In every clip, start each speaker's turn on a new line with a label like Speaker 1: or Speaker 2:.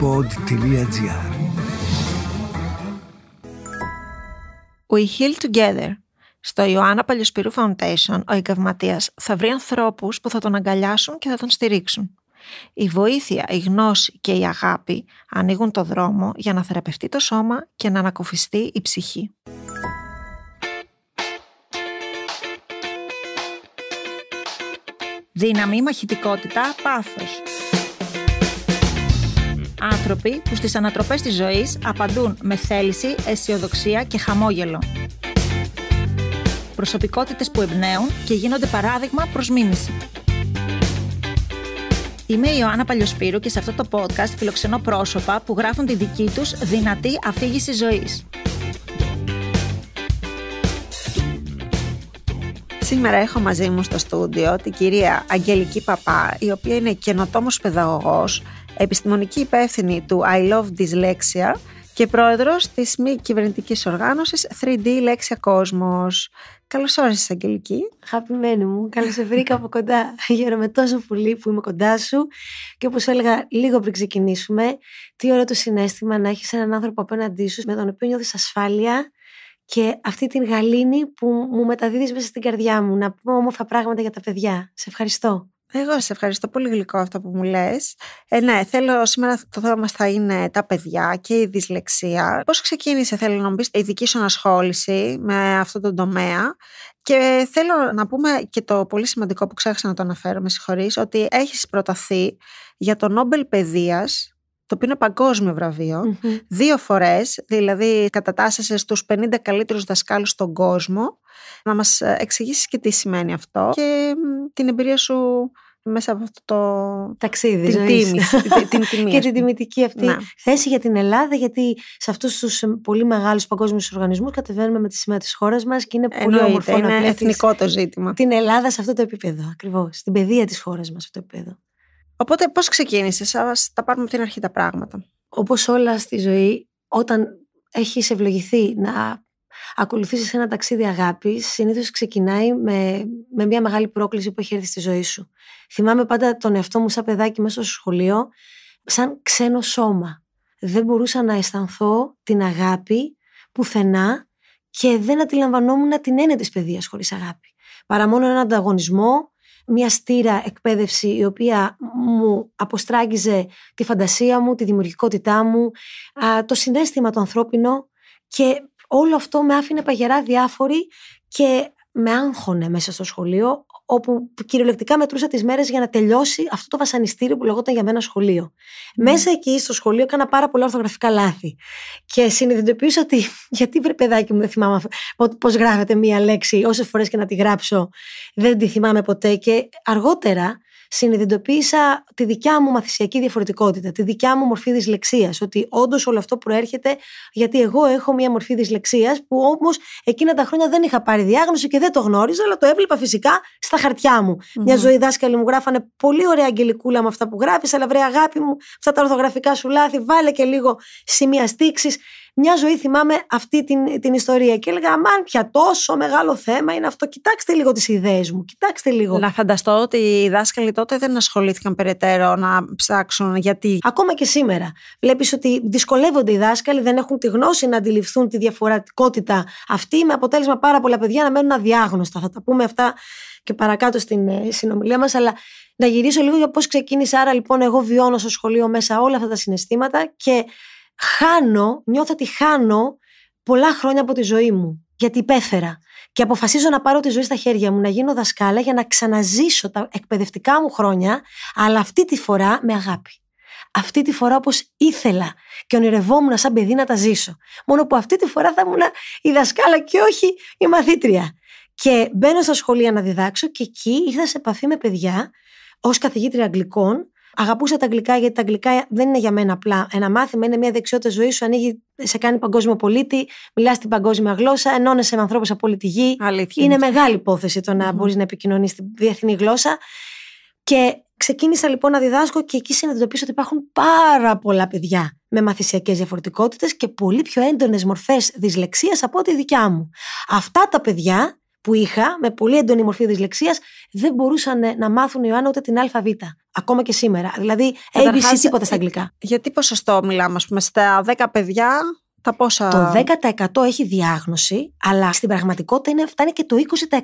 Speaker 1: pod.gr
Speaker 2: We Heal Together Στο Ιωάννα Παλιοσπύρου Foundation ο εγκαυματίας θα βρει ανθρώπους που θα τον αγκαλιάσουν και θα τον στηρίξουν. Η βοήθεια, η γνώση και η αγάπη ανοίγουν το δρόμο για να θεραπευτεί το σώμα και να ανακουφιστεί η ψυχή. Δύναμη, μαχητικότητα, πάθος άνθρωποι που στις ανατροπές της ζωής απαντούν με θέληση, αισιοδοξία και χαμόγελο. Προσωπικότητες που εμπνέουν και γίνονται παράδειγμα προς μίμηση. Είμαι η Ιωάννα Παλιοσπύρου και σε αυτό το podcast φιλοξενώ πρόσωπα που γράφουν τη δική τους δυνατή αφήγηση ζωής. Σήμερα έχω μαζί μου στο στούντιο την κυρία Αγγελική Παπά, η οποία είναι καινοτόμος παιδαγωγός, επιστημονική υπεύθυνη του I Love Dyslexia και πρόεδρος της μη κυβερνητικη
Speaker 1: οργανωσης οργάνωσης 3D Λέξια Κόσμος. Καλώς όρισες Αγγελική. Αγαπημένη μου, καλώς σε βρήκα από κοντά. Γέρομαι τόσο πολύ που είμαι κοντά σου και όπως έλεγα λίγο πριν ξεκινήσουμε, τι ωραίο το συνέστημα να έχεις έναν άνθρωπο απέναντί σου με τον οποίο νιώθεις ασφάλεια και αυτή την γαλήνη που μου μεταδίδεις μέσα στην καρδιά μου να πούμε όμορφα πράγματα για τα παιδιά. Σε ευχαριστώ. Εγώ σε ευχαριστώ πολύ γλυκό αυτό που μου λες. Ε, ναι, θέλω
Speaker 2: σήμερα το θέμα μας θα είναι τα παιδιά και η δυσλεξία. Πώς ξεκίνησε, θέλω να μου πεις, η δική σου ανασχόληση με αυτό τον τομέα. Και θέλω να πούμε και το πολύ σημαντικό που ξέχασα να το αναφέρω, με συγχωρείς, ότι έχεις προταθεί για το Νόμπελ Παιδείας το οποίο είναι παγκόσμιο δύο φορές, δηλαδή κατατάσσεσαι στους 50 καλύτερους δασκάλους στον κόσμο, να μας ε, εξηγήσεις και τι σημαίνει αυτό και
Speaker 1: την εμπειρία σου μέσα από αυτό το ταξίδι, την τίμη, την, τιμή, και την τιμητική αυτή να. θέση για την Ελλάδα, γιατί σε αυτούς τους ε, πολύ μεγάλους παγκόσμιους οργανισμούς κατεβαίνουμε με τη σημαία της χώρας μας και είναι Εννοείται, πολύ όμορφο είναι να εθνικό το ζήτημα. Την Ελλάδα σε αυτό το επίπεδο, Ακριβώς. στην παιδεία της χώρας μας αυτό το επίπεδο.
Speaker 2: Οπότε πώς ξεκίνησες, ας τα πάρουμε από
Speaker 1: την αρχή τα πράγματα. Όπως όλα στη ζωή, όταν έχεις ευλογηθεί να ακολουθήσεις ένα ταξίδι αγάπης, συνήθως ξεκινάει με, με μια μεγάλη πρόκληση που έχει έρθει στη ζωή σου. Θυμάμαι πάντα τον εαυτό μου σαν παιδάκι μέσα στο σχολείο, σαν ξένο σώμα. Δεν μπορούσα να αισθανθώ την αγάπη πουθενά και δεν αντιλαμβανόμουν την έννοια της παιδείας χωρίς αγάπη. Παρά μόνο έναν ανταγωνισμό, μια στήρα εκπαίδευση η οποία μου αποστράγγιζε τη φαντασία μου, τη δημιουργικότητά μου, το συνέστημα το ανθρώπινο και όλο αυτό με άφηνε παγερά διάφορη και με άγχωνε μέσα στο σχολείο όπου κυριολεκτικά μετρούσα τις μέρες για να τελειώσει αυτό το βασανιστήριο που λεγόταν για μένα σχολείο. Μέσα εκεί στο σχολείο έκανα πάρα πολλά ορθογραφικά λάθη. Και συνειδητοποιούσα ότι. Γιατί βρε παιδάκι μου, δεν θυμάμαι πώς γράφεται μία λέξη, όσες φορές και να τη γράψω, δεν τη θυμάμαι ποτέ. Και αργότερα συνειδητοποίησα τη δικιά μου μαθησιακή διαφορετικότητα, τη δικιά μου μορφή δυσλεξίας, ότι όντως όλο αυτό προέρχεται γιατί εγώ έχω μια μορφή δυσλεξίας που όμως εκείνα τα χρόνια δεν είχα πάρει διάγνωση και δεν το γνώριζα, αλλά το έβλεπα φυσικά στα χαρτιά μου. Μια ζωή δάσκαλη μου γράφανε πολύ ωραία αγγελικούλα με αυτά που γράφεις, αλλά βρε αγάπη μου, αυτά τα ορθογραφικά σου λάθη, βάλε και λίγο σημεία στήξης. Μια ζωή θυμάμαι αυτή την, την ιστορία και έλεγα Αμάν, πια τόσο μεγάλο θέμα είναι αυτό. Κοιτάξτε λίγο τις ιδέες μου, κοιτάξτε λίγο. Να φανταστώ ότι οι δάσκαλοι τότε δεν ασχολήθηκαν περαιτέρω να ψάξουν γιατί. Ακόμα και σήμερα. Βλέπεις ότι δυσκολεύονται οι δάσκαλοι, δεν έχουν τη γνώση να αντιληφθούν τη διαφορετικότητα αυτή, με αποτέλεσμα πάρα πολλά παιδιά να μένουν αδιάγνωστα. Θα τα πούμε αυτά και παρακάτω στην ε, συνομιλία μας, αλλά να γυρίσω λίγο για πώς ξεκίνησα. Άρα, λοιπόν, εγώ βιώνω στο σχολείο μέσα όλα αυτά τα συναισθήματα και χάνω, νιώθω ότι χάνω πολλά χρόνια από τη ζωή μου. Γιατί υπέφερα. Και αποφασίζω να πάρω τη ζωή στα χέρια μου, να γίνω δασκάλα για να ξαναζήσω τα εκπαιδευτικά μου χρόνια, αλλά αυτή τη φορά με αγάπη. Αυτή τη φορά όπως ήθελα και ονειρευόμουν σαν παιδί να τα ζήσω. Μόνο που αυτή τη φορά θα ήμουν η δασκάλα και όχι η μαθήτρια. Και μπαίνω στα σχολεία να διδάξω και εκεί ήρθα σε επαφή με παιδιά ως καθηγήτρια Αγγλικών Αγαπούσα τα αγγλικά γιατί τα αγγλικά δεν είναι για μένα απλά ένα μάθημα, είναι μια δεξιότητα ζωής σου, ανοίγει, σε κάνει παγκόσμιο πολίτη, μιλάς την παγκόσμια γλώσσα, ενώνεσαι με ανθρώπους από όλη τη γη. Είναι μεγάλη υπόθεση το να mm. μπορείς να επικοινωνείς τη διεθνή γλώσσα. Και ξεκίνησα λοιπόν να διδάσκω και εκεί συνειδητοποίησα ότι υπάρχουν πάρα πολλά παιδιά με μαθησιακές διαφορετικότητες και πολύ πιο έντονες μορφές δυσλεξίας από ό,τι η δικιά μου. Αυτά τα παιδιά που είχα, με πολύ έντονη μορφή δυσλεξίας, δεν μπορούσαν ε, να μάθουν Ιωάννα ούτε την ΑΒ. Ακόμα και σήμερα. Δηλαδή, ABC ε, τίποτα στα ε, αγγλικά. Γιατί ποσοστό μιλάμε, ας πούμε, στα 10 παιδιά, τα πόσα... Το 10% έχει διάγνωση, αλλά στην πραγματικότητα είναι, φτάνει και το 20%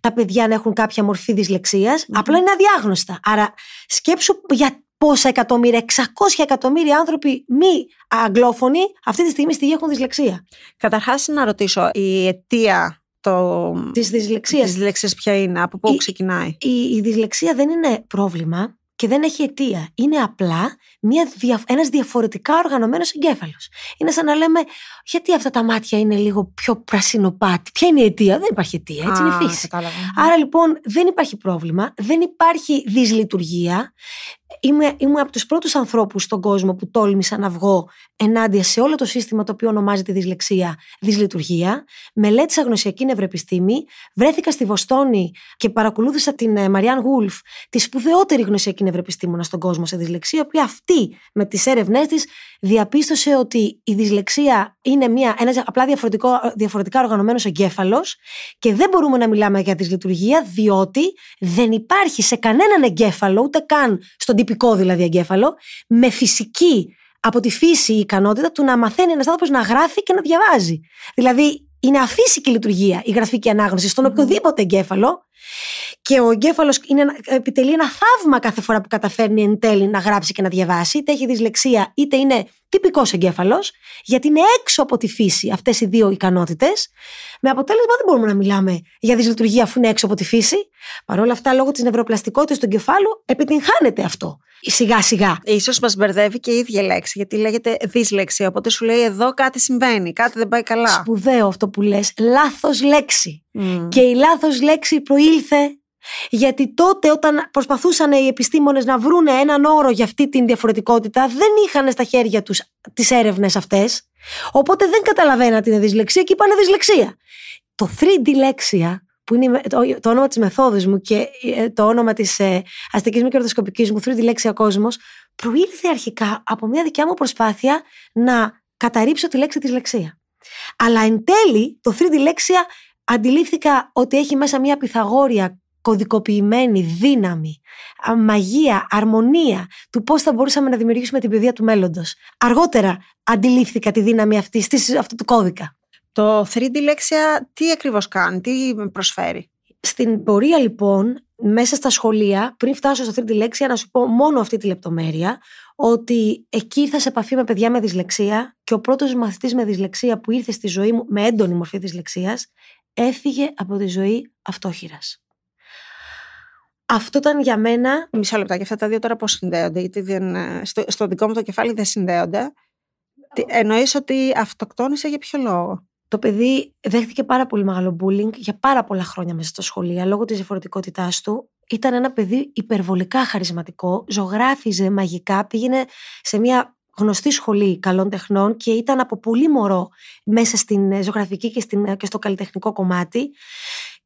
Speaker 1: τα παιδιά να έχουν κάποια μορφή δυσλεξίας, mm-hmm. απλά είναι αδιάγνωστα. Άρα σκέψου για πόσα εκατομμύρια, 600 εκατομμύρια άνθρωποι μη αγγλόφωνοι αυτή τη στιγμή στη γη έχουν δυσλεξία. Καταρχάς, να ρωτήσω, η αιτία το. Της δυσλεξίας. Της δυσλεξίας ποια είναι, από πού ξεκινάει. Η, η δυσλεξία δεν είναι πρόβλημα και δεν έχει αιτία. Είναι απλά μια, ένας διαφορετικά οργανωμένος εγκέφαλος. Είναι σαν να λέμε γιατί αυτά τα μάτια είναι λίγο πιο πρασινοπάτη. Ποια είναι η αιτία. Δεν υπάρχει αιτία. Έτσι Α, είναι η φύση. Άρα λοιπόν δεν υπάρχει πρόβλημα. Δεν υπάρχει δυσλειτουργία. Είμαι, είμαι από τους πρώτους ανθρώπους στον κόσμο που τόλμησα να βγω ενάντια σε όλο το σύστημα το οποίο ονομάζεται δυσλεξία, δυσλειτουργία. Μελέτησα γνωσιακή νευροεπιστήμη, βρέθηκα στη Βοστόνη και παρακολούθησα την ε, Μαριάν Γούλφ, τη σπουδαιότερη γνωσιακή νευροεπιστήμονα στον κόσμο σε δυσλεξία, η οποία αυτή με τις έρευνές της διαπίστωσε ότι η δυσλεξία είναι μια, ένας απλά διαφορετικό, διαφορετικά οργανωμένος εγκέφαλος και δεν μπορούμε να μιλάμε για δυσλειτουργία, διότι δεν υπάρχει σε κανέναν εγκέφαλο, ούτε καν στον τυπικό δηλαδή εγκέφαλο, με φυσική από τη φύση η ικανότητα του να μαθαίνει ένας άνθρωπος να γράφει και να διαβάζει. Δηλαδή, είναι αφύσικη λειτουργία η γραφική ανάγνωση στον οποιοδήποτε εγκέφαλο, και ο εγκέφαλος επιτελεί ένα θαύμα κάθε φορά που καταφέρνει εν τέλει να γράψει και να διαβάσει, είτε έχει δυσλεξία, είτε είναι τυπικός εγκέφαλος, γιατί είναι έξω από τη φύση αυτές οι δύο ικανότητες. Με αποτέλεσμα δεν μπορούμε να μιλάμε για δυσλειτουργία αφού είναι έξω από τη φύση. Παρ' όλα αυτά, λόγω της νευροπλαστικότητας του εγκεφάλου, επιτυγχάνεται αυτό. Σιγά σιγά.
Speaker 2: σω μας μπερδεύει και η ίδια λέξη, γιατί λέγεται δυσλεξία. Οπότε σου λέει εδώ κάτι συμβαίνει, κάτι δεν πάει καλά.
Speaker 1: Σπουδαίο αυτό που λες. Λάθος λέξη. Mm. Και η λάθος λέξη προήλθε γιατί τότε όταν προσπαθούσαν οι επιστήμονες να βρουν έναν όρο για αυτή την διαφορετικότητα δεν είχαν στα χέρια τους τις έρευνες αυτές οπότε δεν καταλαβαίναν την δυσλεξία και είπαν δυσλεξία. Το 3D λέξια που είναι το όνομα της μεθόδου μου και ε, το όνομα της ε, αστικής μικροδοσκοπικής μου 3D λέξια κόσμος προήλθε αρχικά από μια δικιά μου προσπάθεια να καταρρύψω τη λέξη της λεξία. Αλλά εν τέλει το 3D λέξια αντιλήφθηκα ότι έχει μέσα μια πυθαγόρια κωδικοποιημένη δύναμη, μαγεία, αρμονία του πώς θα μπορούσαμε να δημιουργήσουμε την παιδεία του μέλλοντος. Αργότερα αντιλήφθηκα τη δύναμη αυτή, αυτού του κώδικα. Το 3D Λεξια τι ακριβώς κάνει, τι προσφέρει. Στην πορεία λοιπόν, μέσα στα σχολεία, πριν φτάσω στο 3D Λεξια, να σου πω μόνο αυτή τη λεπτομέρεια, ότι εκεί ήρθα σε επαφή με παιδιά με δυσλεξία και ο πρώτος μαθητής με δυσλεξία που ήρθε στη ζωή μου με έντονη μορφή δυσλεξίας έφυγε από τη ζωή αυτόχειρας. Αυτό ήταν για μένα. Μισό λεπτά. Και αυτά τα δύο τώρα πώς συνδέονται, γιατί δεν, ε, στο, δικό
Speaker 2: μου το κεφάλι δεν συνδέονται. Εννοείς ότι αυτοκτόνησε για ποιο λόγο. Το
Speaker 1: παιδί δέχτηκε πάρα πολύ μεγάλο bullying για πάρα πολλά χρόνια μέσα στο σχολείο λόγω της διαφορετικότητάς του. Ήταν ένα παιδί υπερβολικά χαρισματικό, ζωγράφιζε μαγικά, πήγαινε σε μια γνωστή σχολή καλών τεχνών και ήταν από πολύ μωρό μέσα στην ε, ζωγραφική και, στην, ε, και στο καλλιτεχνικό κομμάτι.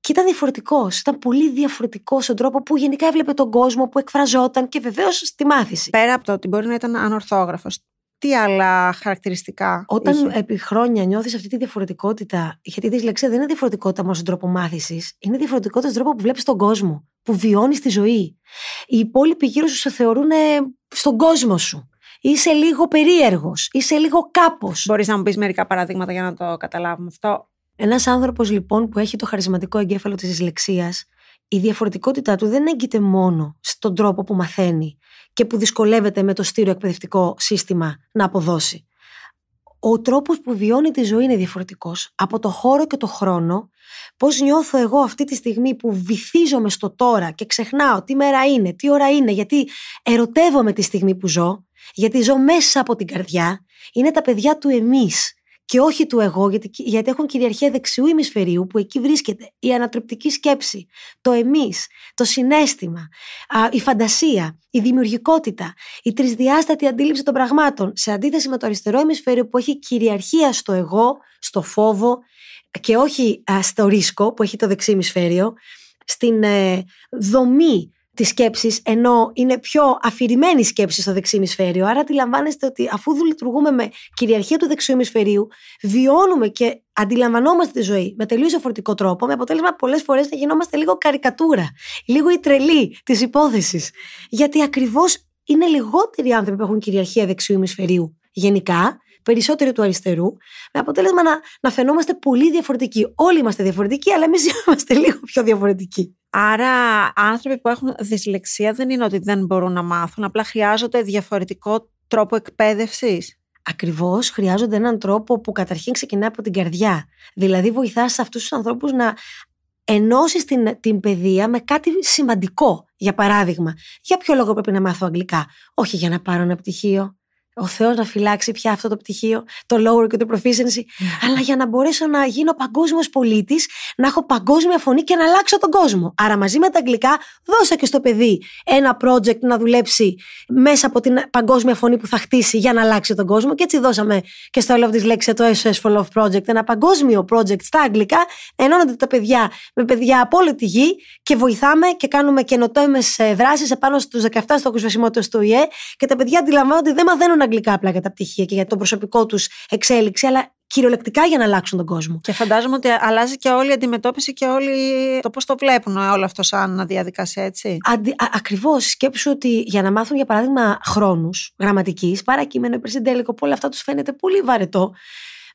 Speaker 1: Και ήταν διαφορετικός. Ήταν πολύ διαφορετικός στον τρόπο που γενικά έβλεπε τον κόσμο, που εκφραζόταν και βεβαίως στη μάθηση. Πέρα από το ότι μπορεί να ήταν ανορθόγραφος, τι άλλα χαρακτηριστικά. Όταν είχε. επί χρόνια νιώθεις αυτή τη διαφορετικότητα, γιατί τη λέξη δεν είναι διαφορετικότητα μόνο στον τρόπο μάθησης, είναι διαφορετικότητα στον τρόπο που βλέπεις τον κόσμο, που βιώνεις τη ζωή. Οι υπόλοιποι γύρω σου σε θεωρούν ε, στον κόσμο σου είσαι λίγο περίεργος, είσαι λίγο κάπως. Μπορείς να μου πεις μερικά παραδείγματα για να το καταλάβουμε αυτό. Ένας άνθρωπος λοιπόν που έχει το χαρισματικό εγκέφαλο της δυσλεξίας, η διαφορετικότητά του δεν έγκυται μόνο στον τρόπο που μαθαίνει και που δυσκολεύεται με το στήριο εκπαιδευτικό σύστημα να αποδώσει ο τρόπος που βιώνει τη ζωή είναι διαφορετικός. Από το χώρο και το χρόνο, πώς νιώθω εγώ αυτή τη στιγμή που βυθίζομαι στο τώρα και ξεχνάω τι μέρα είναι, τι ώρα είναι, γιατί ερωτεύομαι τη στιγμή που ζω, γιατί ζω μέσα από την καρδιά, είναι τα παιδιά του εμείς και όχι του εγώ, γιατί, γιατί έχουν κυριαρχία δεξιού ημισφαιρίου που εκεί βρίσκεται η ανατροπτική σκέψη, το εμείς, το συνέστημα, η φαντασία, η δημιουργικότητα, η τρισδιάστατη αντίληψη των πραγμάτων, σε αντίθεση με το αριστερό ημισφαίριο που έχει κυριαρχία στο εγώ, στο φόβο και όχι στο ρίσκο που έχει το δεξί ημισφαίριο, στην ε, δομή Της σκέψης, ενώ είναι πιο αφηρημένη η σκέψη στο ημισφαίριο Άρα, αντιλαμβάνεστε ότι αφού λειτουργούμε με κυριαρχία του ημισφαιρίου βιώνουμε και αντιλαμβανόμαστε τη ζωή με τελείως διαφορετικό τρόπο, με αποτέλεσμα πολλές φορές να γινόμαστε λίγο καρικατούρα, λίγο η τρελή της υπόθεσης. Γιατί ακριβώς είναι λιγότεροι άνθρωποι που έχουν κυριαρχία δεξιού ημισφαιρίου γενικά περισσότεροι του αριστερού, με αποτέλεσμα να, να φαινόμαστε πολύ διαφορετικοί. Όλοι είμαστε διαφορετικοί, αλλά εμείς είμαστε λίγο πιο διαφορετικοί.
Speaker 2: Άρα, άνθρωποι που έχουν δυσλεξία δεν είναι ότι δεν μπορούν να μάθουν, απλά χρειάζονται διαφορετικό τρόπο
Speaker 1: εκπαίδευσης. Ακριβώς χρειάζονται έναν τρόπο που καταρχήν ξεκινά από την καρδιά. Δηλαδή, βοηθάς αυτούς τους ανθρώπους να ενώσεις την, την παιδεία με κάτι σημαντικό. Για παράδειγμα, για ποιο λόγο πρέπει να μάθω αγγλικά, Όχι για να πάρω ένα πτυχίο, ο Θεός να φυλάξει πια αυτό το πτυχίο, το lower και το proficiency, ναι. αλλά για να μπορέσω να γίνω παγκόσμιος πολίτης, να έχω παγκόσμια φωνή και να αλλάξω τον κόσμο. Άρα, μαζί με τα αγγλικά, δώσα και στο παιδί ένα project να δουλέψει μέσα από την παγκόσμια φωνή που θα χτίσει για να αλλάξει τον κόσμο. Και έτσι δώσαμε και στο love this λέξη το SOS for Love Project, ένα παγκόσμιο project στα αγγλικά. Ενώνονται τα παιδιά με παιδιά από όλη τη γη και βοηθάμε και κάνουμε καινοτόμες ε, δράσεις επάνω στους 17 στόχους βασιμότητας του ΙΕ. Και τα παιδιά αντιλαμβάνονται δεν μαθαίνουν αγγλικά απλά για τα πτυχία και για τον προσωπικό τους εξέλιξη, αλλά κυριολεκτικά για να αλλάξουν τον κόσμο. Και
Speaker 2: φαντάζομαι ότι αλλάζει και όλη η αντιμετώπιση και όλη το πώς το βλέπουν όλο αυτό σαν διαδικασία,
Speaker 1: έτσι. Ακριβώ. Σκέψου ότι για να μάθουν, για παράδειγμα, χρόνους γραμματικής, παρακείμενο, υπερσυντέλικο, που όλα αυτά τους φαίνεται πολύ βαρετό.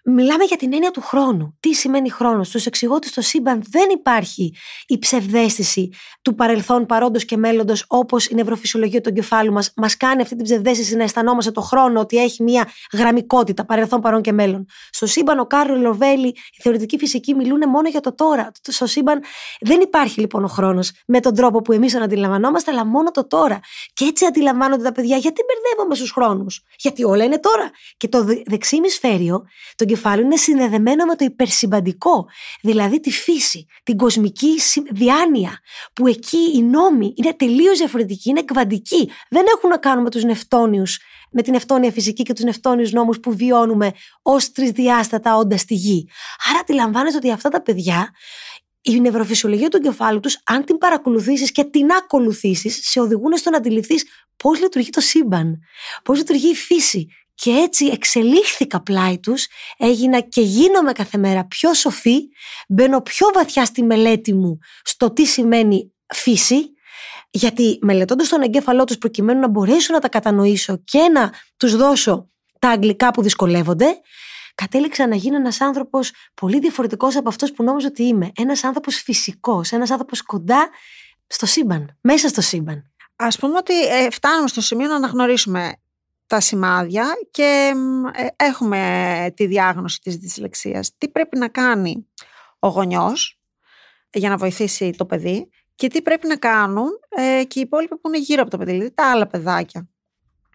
Speaker 1: Μιλάμε για την έννοια του χρόνου. Τι σημαίνει χρόνος. Τους εξηγώ ότι στο σύμπαν δεν υπάρχει η ψευδέστηση του παρελθόν, παρόντος και μέλλοντος, όπως η νευροφυσιολογία του εγκεφάλου μας μας κάνει αυτή την ψευδέστηση να αισθανόμαστε το χρόνο ότι έχει μια γραμμικότητα παρελθόν, παρόν και μέλλον. Στο σύμπαν, ο Κάρλο Λοβέλη, η θεωρητική φυσική μιλούν μόνο για το τώρα. Στο σύμπαν δεν υπάρχει λοιπόν ο χρόνος με τον τρόπο που εμείς τον αντιλαμβανόμαστε, αλλά μόνο το τώρα. Και έτσι αντιλαμβάνονται τα παιδιά γιατί μπερδεύομαι στους χρόνους. Γιατί όλα είναι τώρα. Και το δεξί ημισφαίριο, το είναι συνδεδεμένο με το υπερσυμπαντικό, δηλαδή τη φύση, την κοσμική διάνοια, που εκεί οι νόμοι είναι τελείως διαφορετικοί, είναι κβαντικοί. Δεν έχουν να κάνουν με τους νευτόνιους, με την ευτόνια φυσική και τους νευτόνιους νόμους που βιώνουμε ως τρισδιάστατα όντα στη γη. Άρα αντιλαμβάνεσαι ότι αυτά τα παιδιά η νευροφυσιολογία του εγκεφάλου τους, αν την παρακολουθήσεις και την ακολουθήσεις, σε οδηγούν στο να αντιληφθείς πώς λειτουργεί το σύμπαν, πώς λειτουργεί η φύση και έτσι εξελίχθηκα πλάι τους, έγινα και γίνομαι κάθε μέρα πιο σοφή, μπαίνω πιο βαθιά στη μελέτη μου στο τι σημαίνει φύση, γιατί μελετώντας τον εγκέφαλό τους προκειμένου να μπορέσω να τα κατανοήσω και να τους δώσω τα αγγλικά που δυσκολεύονται, κατέληξα να γίνω ένας άνθρωπος πολύ διαφορετικός από αυτός που νόμιζα ότι είμαι. Ένας άνθρωπος φυσικός, ένας άνθρωπος κοντά στο σύμπαν, μέσα στο σύμπαν. Ας πούμε ότι ε, φτάνουμε στο σημείο να αναγνωρίσουμε τα
Speaker 2: σημάδια και ε, έχουμε ε, τη διάγνωση της δυσλεξίας. Τι πρέπει να κάνει ο γονιός για να βοηθήσει το παιδί και τι πρέπει να κάνουν
Speaker 1: ε, και οι υπόλοιποι που είναι γύρω από το παιδί, δηλαδή τα άλλα παιδάκια.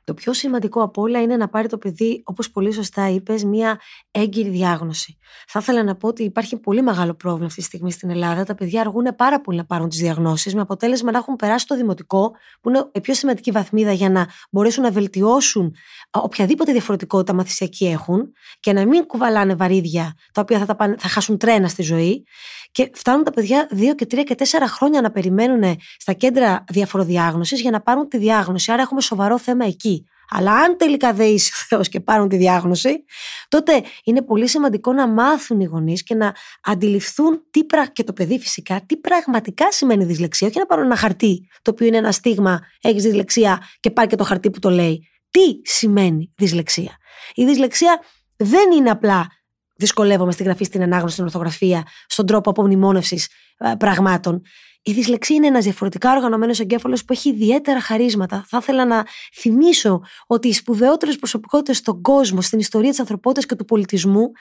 Speaker 1: Το πιο σημαντικό απ' όλα είναι να πάρει το παιδί, όπως πολύ σωστά είπες, μία έγκυρη διάγνωση. Θα ήθελα να πω ότι υπάρχει πολύ μεγάλο πρόβλημα αυτή τη στιγμή στην Ελλάδα. Τα παιδιά αργούν πάρα πολύ να πάρουν τις διαγνώσεις, με αποτέλεσμα να έχουν περάσει το δημοτικό, που είναι η πιο σημαντική βαθμίδα για να μπορέσουν να βελτιώσουν οποιαδήποτε διαφορετικότητα μαθησιακή έχουν και να μην κουβαλάνε βαρύδια τα οποία θα, θα χάσουν τρένα στη ζωή. Και φτάνουν τα παιδιά δύο και τρία και τέσσερα χρόνια να περιμένουν στα κέντρα διαφοροδιάγνωσης για να πάρουν τη διάγνωση. Άρα έχουμε σοβαρό θέμα εκεί. Αλλά αν τελικά δεν είσαι ο και πάρουν τη διάγνωση, τότε είναι πολύ σημαντικό να μάθουν οι γονείς και να αντιληφθούν τι πρα... και το παιδί φυσικά τι πραγματικά σημαίνει δυσλεξία. Όχι να πάρουν ένα χαρτί το οποίο είναι ένα στίγμα, έχεις δυσλεξία και πάρει και το χαρτί που το λέει. Τι σημαίνει δυσλεξία. Η δυσλεξία δεν είναι απλά δυσκολεύομαι στη γραφή, στην ανάγνωση, στην ορθογραφία, στον τρόπο απομνημόνευσης ε, πραγμάτων. Η δυσλεξία είναι ένας διαφορετικά οργανωμένος εγκέφαλος που έχει ιδιαίτερα χαρίσματα. Θα ήθελα να θυμίσω ότι οι σπουδαιότερες προσωπικότητες στον κόσμο, στην ιστορία της ανθρωπότητας και του πολιτισμού,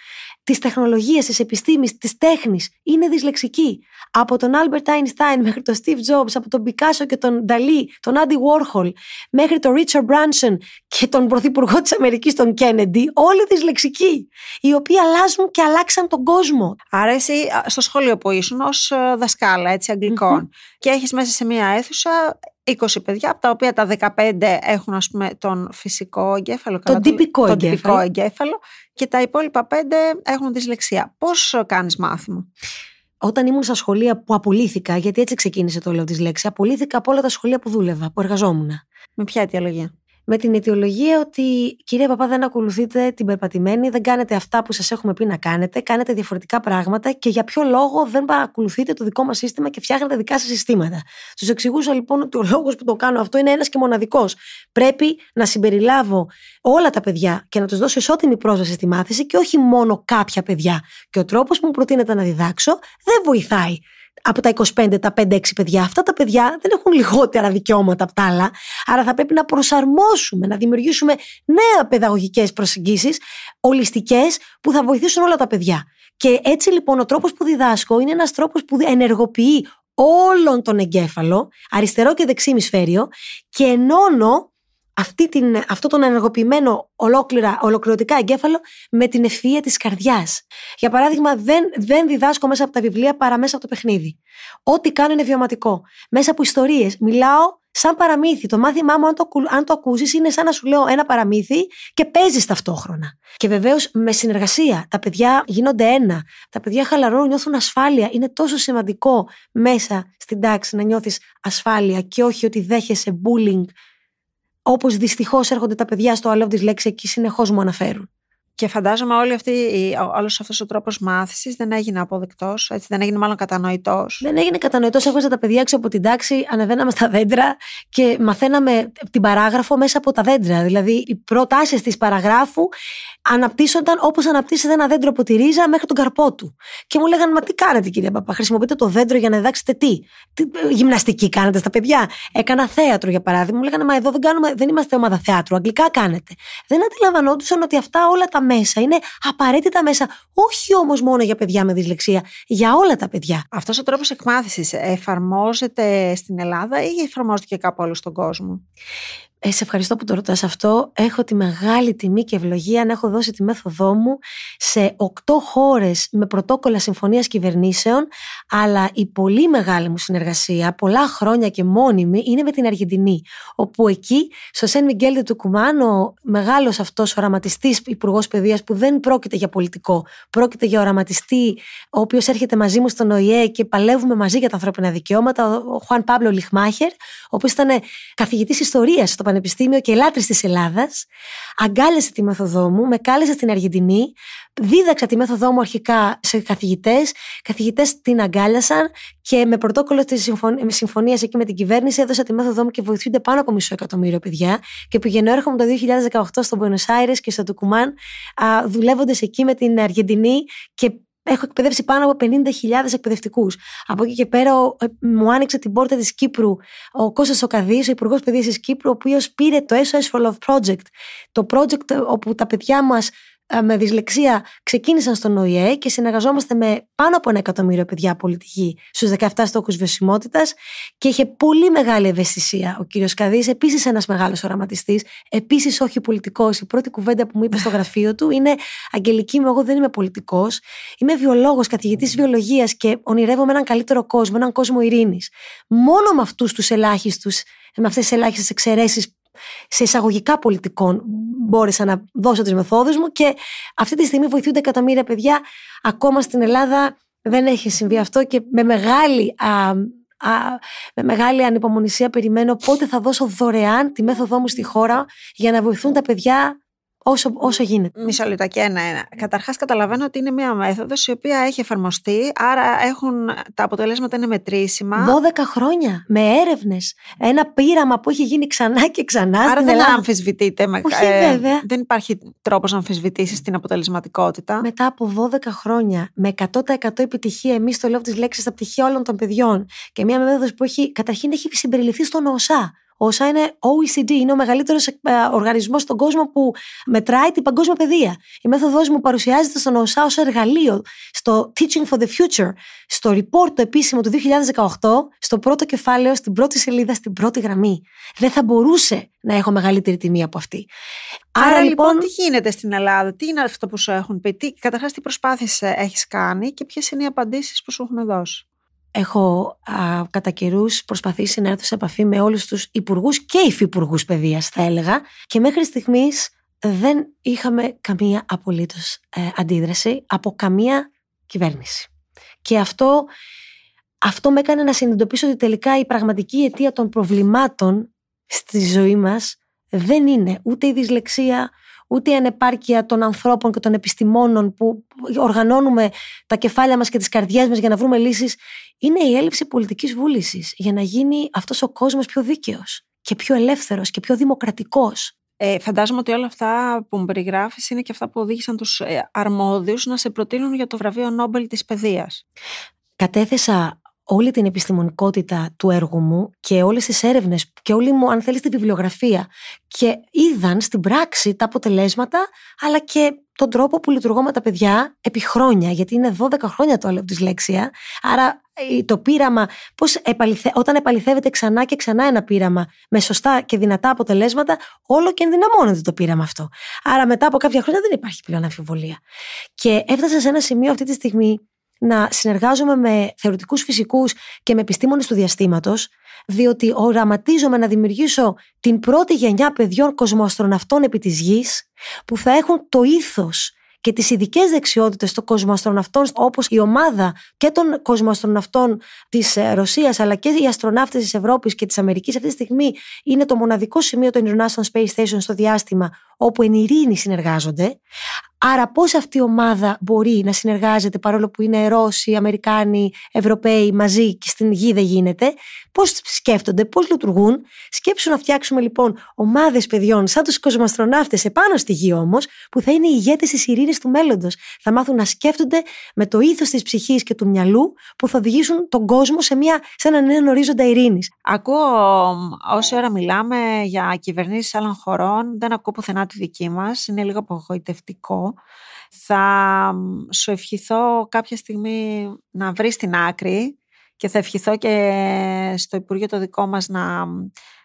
Speaker 1: τη τεχνολογίας, της επιστήμης, της τέχνης, είναι δυσλεξικοί. Από τον Albert Einstein μέχρι τον Steve Jobs, από τον Πικάσο και τον Νταλή, τον Άντι Warhol, μέχρι τον Richard Branson και τον Πρωθυπουργό της Αμερικής, τον Kennedy, όλοι δυσλεξικοί, οι οποίοι αλλάζουν και αλλάξαν τον κόσμο.
Speaker 2: Άρα, εσύ στο σχολείο που ήσουν ως ε, δασκάλα, έτσι, αγγλικό, Λοιπόν. Και έχεις μέσα σε μία αίθουσα 20 παιδιά, από τα οποία τα 15 έχουν ας πούμε τον φυσικό εγκέφαλο. Τον τυπικό, εγκέφαλο. τυπικό Και τα υπόλοιπα 5 έχουν δυσλεξία. Πώς
Speaker 1: κάνεις μάθημα. Όταν ήμουν στα σχολεία που απολύθηκα, γιατί έτσι ξεκίνησε το λέω τη λέξη, απολύθηκα από όλα τα σχολεία που δούλευα, που εργαζόμουν. Με ποια αιτιολογία με την αιτιολογία ότι κυρία Παπά δεν ακολουθείτε την περπατημένη, δεν κάνετε αυτά που σας έχουμε πει να κάνετε, κάνετε διαφορετικά πράγματα και για ποιο λόγο δεν παρακολουθείτε το δικό μας σύστημα και φτιάχνετε δικά σας συστήματα. Τους εξηγούσα λοιπόν ότι ο λόγος που το κάνω αυτό είναι ένας και μοναδικός. Πρέπει να συμπεριλάβω όλα τα παιδιά και να τους δώσω ισότιμη πρόσβαση στη μάθηση και όχι μόνο κάποια παιδιά. Και ο τρόπος που μου προτείνεται να διδάξω δεν βοηθάει από τα 25, τα 5-6 παιδιά. Αυτά τα παιδιά δεν έχουν λιγότερα δικαιώματα από τα άλλα. Άρα θα πρέπει να προσαρμόσουμε, να δημιουργήσουμε νέα παιδαγωγικές προσεγγίσεις, ολιστικές, που θα βοηθήσουν όλα τα παιδιά. Και έτσι λοιπόν ο τρόπος που διδάσκω είναι ένας τρόπος που ενεργοποιεί όλον τον εγκέφαλο, αριστερό και δεξί ημισφαίριο, και ενώνω αυτή την, αυτό τον ενεργοποιημένο ολόκληρα, ολοκληρωτικά εγκέφαλο με την ευφυΐα της καρδιάς. Για παράδειγμα, δεν, δεν διδάσκω μέσα από τα βιβλία παρά μέσα από το παιχνίδι. Ό,τι κάνω είναι βιωματικό. Μέσα από ιστορίες. Μιλάω σαν παραμύθι. Το μάθημά μου, αν το, αν το ακούσεις, είναι σαν να σου λέω ένα παραμύθι και παίζεις ταυτόχρονα. Και βεβαίως με συνεργασία. Τα παιδιά γίνονται ένα. Τα παιδιά χαλαρώνουν, νιώθουν ασφάλεια. Είναι τόσο σημαντικό μέσα στην τάξη να νιώθεις ασφάλεια και όχι ότι δέχεσαι bullying Όπως δυστυχώς έρχονται τα παιδιά στο άλλο της λέξης εκεί συνεχώς μου αναφέρουν.
Speaker 2: Και φαντάζομαι όλη αυτή, όλος αυτός ο τρόπος μάθησης δεν
Speaker 1: έγινε αποδεκτός, έτσι, δεν έγινε μάλλον κατανοητός. Δεν έγινε κατανοητός, έβαζα τα παιδιά έξω από την τάξη, ανεβαίναμε στα δέντρα και μαθαίναμε την παράγραφο μέσα από τα δέντρα. Δηλαδή οι προτάσεις της παραγράφου αναπτύσσονταν όπως αναπτύσσεται ένα δέντρο από τη ρίζα μέχρι τον καρπό του. Και μου λέγανε, Μα τι κάνετε, κυρία Παπά, χρησιμοποιείτε το δέντρο για να διδάξετε τι. τι ε, γυμναστική κάνετε στα παιδιά. Έκανα θέατρο, για παράδειγμα. Μου λέγανε, Μα εδώ δεν, κάνουμε, δεν είμαστε ομάδα θέατρου, αγγλικά κάνετε. Δεν αντιλαμβανόντουσαν ότι αυτά όλα τα μέσα είναι απαραίτητα μέσα, όχι όμως μόνο για παιδιά με δυσλεξία, για όλα τα παιδιά. Αυτός ο τρόπος εκμάθησης εφαρμόζεται στην Ελλάδα ή εφαρμόζεται και κάπου άλλο στον κόσμο. Ε, σε ευχαριστώ που το ρωτάς αυτό. Έχω τη μεγάλη τιμή και ευλογία να έχω δώσει τη μέθοδό μου σε οκτώ χώρες με πρωτόκολλα συμφωνίας κυβερνήσεων, αλλά η πολύ μεγάλη μου συνεργασία, πολλά χρόνια και μόνιμη, είναι με την Αργεντινή, όπου εκεί, στο Σεν Μιγγέλ του ο μεγάλος αυτός οραματιστής υπουργός παιδείας που δεν πρόκειται για πολιτικό, πρόκειται για οραματιστή, ο οποίος έρχεται μαζί μου στον ΟΗΕ και παλεύουμε μαζί για τα ανθρώπινα δικαιώματα, ο Χουάν Παύλο Λιχμάχερ, ο οποίος ήταν καθηγητής ιστορίας στο Πανεπιστήμιο και λάτρης της Ελλάδας. αγκάλεσε τη μέθοδό μου, με κάλεσε στην Αργεντινή, δίδαξα τη μέθοδό μου αρχικά σε καθηγητές, καθηγητές την αγκάλιασαν και με πρωτόκολλο της συμφωνίας εκεί με την κυβέρνηση έδωσα τη μέθοδό μου και βοηθούνται πάνω από μισό εκατομμύριο παιδιά και πηγαίνω έρχομαι το 2018 στο Buenos Aires και στο Τουκουμάν δουλεύοντας εκεί με την Αργεντινή και έχω εκπαιδεύσει πάνω από 50.000 εκπαιδευτικούς. Από εκεί και πέρα ε, μου άνοιξε την πόρτα της Κύπρου ο Κώστας Οκαδής, ο Υπουργός Παιδείας της Κύπρου, ο οποίος πήρε το SOS for Love Project. Το project ε, όπου τα παιδιά μας ε, με δυσλεξία ξεκίνησαν στον ΟΗΕ και συνεργαζόμαστε με πάνω από ένα εκατομμύριο παιδιά πολιτική στου 17 στόχους βιωσιμότητας και είχε πολύ μεγάλη ευαισθησία ο κύριος Καδής, επίσης ένας μεγάλος οραματιστής, επίσης όχι πολιτικός. Η πρώτη κουβέντα που μου είπε στο γραφείο του είναι Αγγελική μου, εγώ δεν είμαι πολιτικός. Είμαι βιολόγος, καθηγητής βιολογίας και ονειρεύομαι έναν καλύτερο κόσμο, έναν κόσμο ειρήνης. Μόνο με αυτούς τους ελάχιστους με αυτές τις ελάχιστες σε εισαγωγικά πολιτικών μπόρεσα να δώσω τις μεθόδους μου και αυτή τη στιγμή βοηθούνται εκατομμύρια παιδιά ακόμα στην Ελλάδα δεν έχει συμβεί αυτό και με μεγάλη, α, με μεγάλη ανυπομονησία περιμένω πότε θα δώσω δωρεάν τη μέθοδό μου στη χώρα για να βοηθούν τα παιδιά Όσο, όσο γίνεται.
Speaker 2: και λεπτάκι, ένα-ένα. Καταρχάς, καταλαβαίνω ότι είναι μία μέθοδος η οποία έχει εφαρμοστεί, άρα έχουν, τα αποτελέσματα είναι μετρήσιμα. 12
Speaker 1: χρόνια με έρευνες.
Speaker 2: Ένα πείραμα που έχει γίνει ξανά και
Speaker 1: ξανά. Άρα δεν Ελλάδα.
Speaker 2: αμφισβητείται. Με, Όχι, ε, βέβαια. Δεν
Speaker 1: υπάρχει τρόπος να αμφισβητήσεις την αποτελεσματικότητα. Μετά από 12 χρόνια, με 100% επιτυχία, εμείς το λέω τη λέξη στα πτυχία όλων των παιδιών και μία μέθοδος που έχει, καταρχήν έχει συμπεριληφθεί στον ΟΣΑ. Ο ΩΣΑ είναι OECD, είναι ο ε μεγαλύτερος ε, οργανισμός στον κόσμο που μετράει την παγκόσμια παιδεία. Η μέθοδός μου παρουσιάζεται στον ΩΣΑ ως εργαλείο, στο Teaching for the Future, στο report το επίσημο του 2018, στο πρώτο κεφάλαιο, στην πρώτη σελίδα, στην πρώτη γραμμή. Δεν θα μπορούσε να έχω μεγαλύτερη τιμή από αυτή. Άρα, Άρα λοιπόν,
Speaker 2: λοιπόν τι γίνεται στην Ελλάδα, τι είναι αυτό που σου έχουν πει, καταρχάς τι προσπάθειες ε, έχεις κάνει και ποιες
Speaker 1: είναι οι απαντήσεις που σου έχουν δώσει. Έχω α, κατά καιρούς προσπαθήσει να έρθω σε επαφή με όλους τους υπουργούς και υφυπουργούς παιδείας, θα έλεγα, και μέχρι στιγμής δεν είχαμε καμία απολύτως ε, αντίδραση από καμία κυβέρνηση. Και αυτό, αυτό με έκανε να συνειδητοποιήσω ότι τελικά η πραγματική αιτία των προβλημάτων στη ζωή μας δεν είναι ούτε η δυσλεξία, ούτε η ανεπάρκεια των ανθρώπων και των επιστημόνων που οργανώνουμε τα κεφάλια μας και τις καρδιές μας για να βρούμε λύσεις, είναι η έλλειψη πολιτικής βούλησης για να γίνει αυτός ο κόσμος πιο δίκαιος και πιο ελεύθερος και πιο δημοκρατικός. Ε, φαντάζομαι ότι όλα αυτά
Speaker 2: που μου περιγράφεις είναι και αυτά που οδήγησαν τους ε, αρμόδιους να σε προτείνουν για το βραβείο Νόμπελ της
Speaker 1: Παιδείας. Κατέθεσα όλη την επιστημονικότητα του έργου μου και όλες τις έρευνες και όλη μου, αν θέλεις, τη βιβλιογραφία και είδαν στην πράξη τα αποτελέσματα αλλά και τον τρόπο που λειτουργώ με τα παιδιά επί χρόνια, γιατί είναι 12 χρόνια το άλλο από Άρα ε, το πείραμα, πώς επαληθε... όταν επαληθεύεται ξανά και ξανά ένα πείραμα με σωστά και δυνατά αποτελέσματα, όλο και ενδυναμώνεται το πείραμα αυτό. Άρα μετά από κάποια χρόνια δεν υπάρχει πλέον αμφιβολία. Και έφτασα σε ένα σημείο αυτή τη στιγμή να συνεργάζομαι με θεωρητικούς φυσικούς και με επιστήμονες του διαστήματος, διότι οραματίζομαι να δημιουργήσω την πρώτη γενιά παιδιών κοσμοαστροναυτών επί της γης, που θα έχουν το ήθος και τις ειδικές δεξιότητες των κοσμοαστροναυτών, όπως η ομάδα και των κοσμοαστροναυτών της ε, Ρωσίας, αλλά και οι αστροναύτες της Ευρώπης και της Αμερικής, αυτή τη στιγμή είναι το μοναδικό σημείο των International Space Station στο διάστημα όπου εν ειρήνη συνεργάζονται. Άρα, πώς αυτή η ομάδα μπορεί να συνεργάζεται παρόλο που είναι Ρώσοι, Αμερικάνοι, Ευρωπαίοι μαζί και στην γη δεν γίνεται, πώς σκέφτονται, πώς λειτουργούν. Σκέψου να φτιάξουμε λοιπόν ομάδες παιδιών σαν τους κοσμοαστροναύτες επάνω στη γη όμως, που θα είναι οι ηγέτες της ειρήνης του μέλλοντος. Θα μάθουν να σκέφτονται με το ήθος της ψυχής και του μυαλού που θα οδηγήσουν τον κόσμο σε, μια, σε έναν νέο ορίζοντα ειρήνης. Ακούω
Speaker 2: όση ώρα μιλάμε για κυβερνήσεις άλλων χωρών, δεν ακούω πουθενά τη δική μας. Είναι λίγο απογοητευτικό. Θα σου ευχηθώ κάποια στιγμή να βρεις την άκρη και θα ευχηθώ και στο Υπουργείο το δικό μας να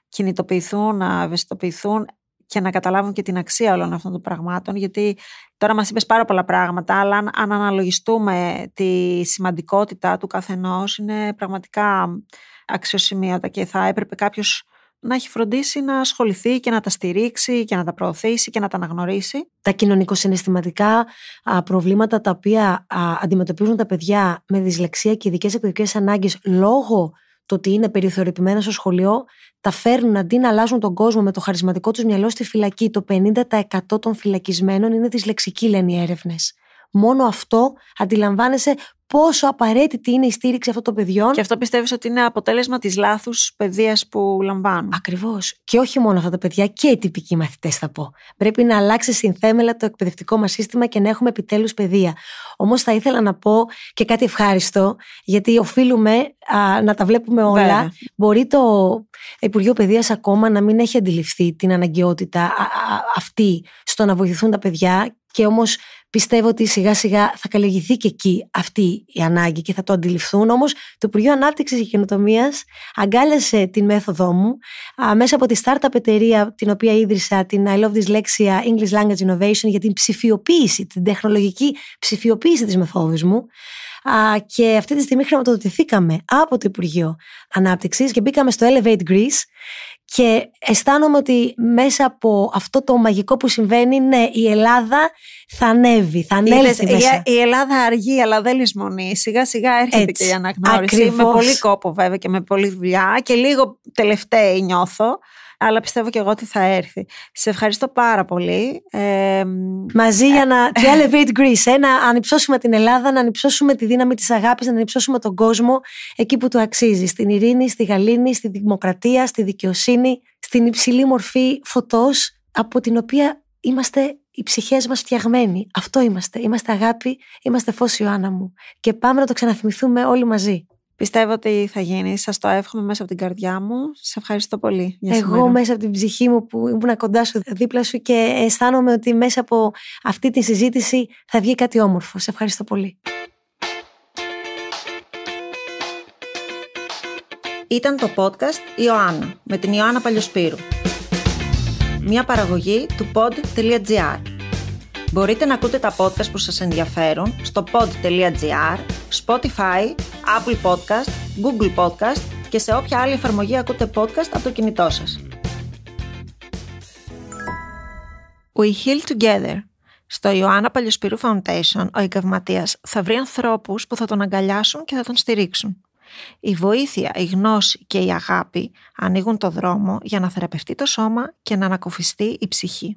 Speaker 2: κινητοποιηθούν, να ευαισθητοποιηθούν και να καταλάβουν και την αξία όλων αυτών των πραγμάτων γιατί τώρα μας είπες πάρα πολλά πράγματα αλλά αν, αναλογιστούμε τη σημαντικότητα του καθενός είναι πραγματικά αξιοσημείωτα και θα έπρεπε κάποιος να έχει φροντίσει να ασχοληθεί και να τα στηρίξει και να τα προωθήσει και να τα
Speaker 1: αναγνωρίσει. Τα κοινωνικοσυναισθηματικά προβλήματα τα οποία αντιμετωπίζουν τα παιδιά με δυσλεξία και ειδικές εκδοτικές ανάγκες λόγω το ότι είναι περιθωριοποιημένα στο σχολείο, τα φέρνουν αντί να αλλάζουν τον κόσμο με το χαρισματικό τους μυαλό στη φυλακή. Το 50% των φυλακισμένων είναι δυσλεξικοί, λένε οι έρευνες. Μόνο αυτό αντιλαμβάνεσαι πόσο απαραίτητη είναι η στήριξη αυτών των παιδιών. Και αυτό πιστεύεις ότι είναι αποτέλεσμα της λάθους παιδείας που λαμβάνουν. Ακριβώς. Και όχι μόνο αυτά τα παιδιά, και οι τυπικοί μαθητές, θα πω. Πρέπει να αλλάξει συνθέμελα το εκπαιδευτικό μας σύστημα και να έχουμε επιτέλους παιδεία. Όμως θα ήθελα να πω και κάτι ευχάριστο, γιατί οφείλουμε α, να τα βλέπουμε όλα. Μπορεί το Υπουργείο Παιδείας ακόμα να μην έχει αντιληφθεί την αναγκαιότητα αυτή στο να βοηθηθούν τα παιδιά και όμως πιστεύω ότι σιγά σιγά θα καλλιεργηθεί και εκεί αυτή η ανάγκη και θα το αντιληφθούν. Όμως το Υπουργείο ανάπτυξης και Καινοτομίας αγκάλιασε την μέθοδό μου α, μέσα από τη startup εταιρεία την οποία ίδρυσα, την I Love Dyslexia English Language Innovation για την ψηφιοποίηση, την τεχνολογική ψηφιοποίηση της μεθόδου μου και αυτή τη στιγμή χρηματοδοτηθήκαμε από το Υπουργείο ανάπτυξης και μπήκαμε στο Elevate Greece και αισθάνομαι ότι μέσα από αυτό το μαγικό που συμβαίνει, ναι, η Ελλάδα θα ανέβει, θα ανέλθει η, μέσα.
Speaker 2: Η, Ελλάδα αργεί, αλλά δεν λησμονεί. Σιγά σιγά έρχεται Έτσι, και η αναγνώριση. Ακριβώς. Με πολύ κόπο βέβαια και με πολλή δουλειά και λίγο τελευταία νιώθω αλλά πιστεύω και εγώ ότι θα έρθει. Σε ευχαριστώ πάρα πολύ.
Speaker 1: Ε, Μαζί για ε, να. to elevate Greece, ε, να ανυψώσουμε την Ελλάδα, να ανυψώσουμε τη δύναμη της αγάπης, να ανυψώσουμε τον κόσμο εκεί που του αξίζει. Στην ειρήνη, στη γαλήνη, στη δημοκρατία, στη δικαιοσύνη, στην υψηλή μορφή φωτός από την οποία είμαστε οι ψυχές μας φτιαγμένοι. Αυτό είμαστε. Είμαστε αγάπη, είμαστε φως Ιωάννα μου. Και πάμε να το ξαναθυμηθούμε όλοι μαζί. Πιστεύω ότι θα γίνει. Σας το εύχομαι μέσα από την καρδιά μου.
Speaker 2: Σας ευχαριστώ πολύ.
Speaker 1: Για Εγώ μέσα από την ψυχή μου που ήμουν κοντά σου, δίπλα σου και αισθάνομαι ότι μέσα από αυτή τη συζήτηση θα βγει κάτι όμορφο. Σε ευχαριστώ πολύ. Ήταν το podcast
Speaker 2: Ιωάννα με την Ιωάννα Παλιοσπύρου. Μια παραγωγή του pod.gr. Μπορείτε να ακούτε τα podcast που σας ενδιαφέρουν στο pod.gr, Spotify Apple Podcast, Google Podcast και σε όποια άλλη εφαρμογή ακούτε podcast από το κινητό σας. We Heal Together. Στο Ιωάννα Παλιοσπυρού Foundation, ο εγκαυματίας θα βρει ανθρώπους που θα τον αγκαλιάσουν και θα τον στηρίξουν. Η βοήθεια, η γνώση και η αγάπη ανοίγουν το δρόμο για να θεραπευτεί το σώμα και να ανακουφιστεί η ψυχή.